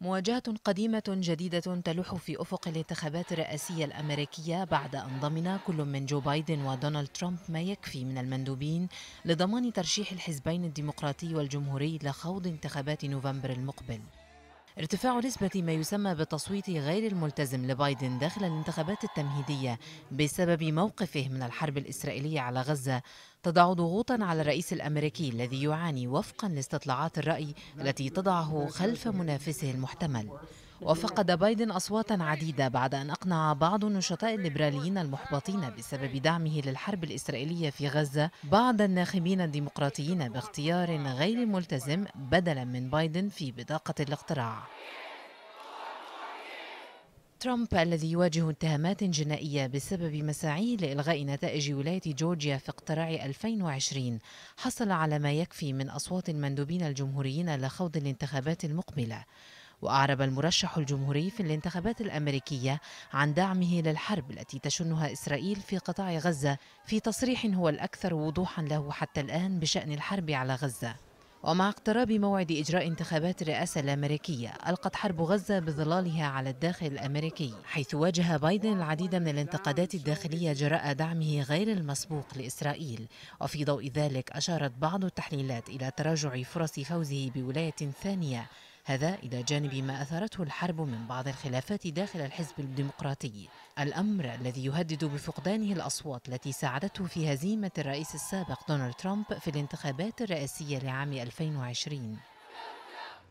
مواجهة قديمة جديدة تلوح في أفق الانتخابات الرئاسية الأمريكية بعد أن ضمن كل من جو بايدن ودونالد ترامب ما يكفي من المندوبين لضمان ترشيح الحزبين الديمقراطي والجمهوري لخوض انتخابات نوفمبر المقبل ارتفاع نسبة ما يسمى بالتصويت غير الملتزم لبايدن داخل الانتخابات التمهيدية بسبب موقفه من الحرب الإسرائيلية على غزة تضع ضغوطا على الرئيس الامريكي الذي يعاني وفقا لاستطلاعات الراي التي تضعه خلف منافسه المحتمل وفقد بايدن أصواتا عديدة بعد أن أقنع بعض النشطاء الليبراليين المحبطين بسبب دعمه للحرب الإسرائيلية في غزة بعض الناخبين الديمقراطيين باختيار غير ملتزم بدلا من بايدن في بطاقة الاقتراع ترامب الذي يواجه اتهامات جنائية بسبب مساعيه لإلغاء نتائج ولاية جورجيا في اقتراع 2020 حصل على ما يكفي من أصوات المندوبين الجمهوريين لخوض الانتخابات المقبلة وأعرب المرشح الجمهوري في الانتخابات الأمريكية عن دعمه للحرب التي تشنها إسرائيل في قطاع غزة في تصريح هو الأكثر وضوحا له حتى الآن بشأن الحرب على غزة ومع اقتراب موعد إجراء انتخابات الرئاسة الأمريكية ألقت حرب غزة بظلالها على الداخل الأمريكي حيث واجه بايدن العديد من الانتقادات الداخلية جراء دعمه غير المسبوق لإسرائيل وفي ضوء ذلك أشارت بعض التحليلات إلى تراجع فرص فوزه بولاية ثانية هذا إلى جانب ما أثرته الحرب من بعض الخلافات داخل الحزب الديمقراطي الأمر الذي يهدد بفقدانه الأصوات التي ساعدته في هزيمة الرئيس السابق دونالد ترامب في الانتخابات الرئاسية لعام 2020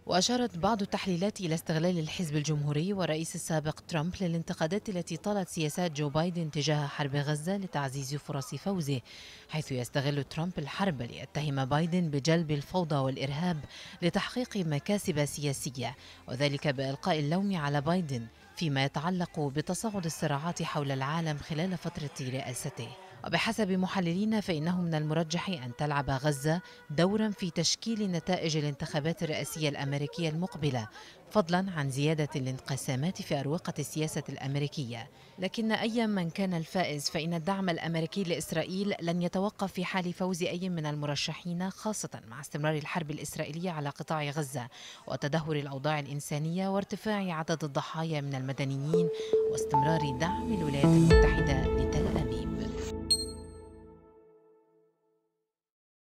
وأشارت بعض التحليلات إلى استغلال الحزب الجمهوري والرئيس السابق ترامب للانتقادات التي طالت سياسات جو بايدن تجاه حرب غزة لتعزيز فرص فوزه حيث يستغل ترامب الحرب ليتهم بايدن بجلب الفوضى والإرهاب لتحقيق مكاسب سياسية وذلك بإلقاء اللوم على بايدن فيما يتعلق بتصاعد الصراعات حول العالم خلال فترة رئاسته وبحسب محللين فإنه من المرجح أن تلعب غزة دورا في تشكيل نتائج الانتخابات الرئاسية الأمريكية المقبلة فضلا عن زيادة الانقسامات في أروقة السياسة الأمريكية لكن أي من كان الفائز فإن الدعم الأمريكي لإسرائيل لن يتوقف في حال فوز أي من المرشحين خاصة مع استمرار الحرب الإسرائيلية على قطاع غزة وتدهور الأوضاع الإنسانية وارتفاع عدد الضحايا من المدنيين واستمرار دعم الولايات المتحدة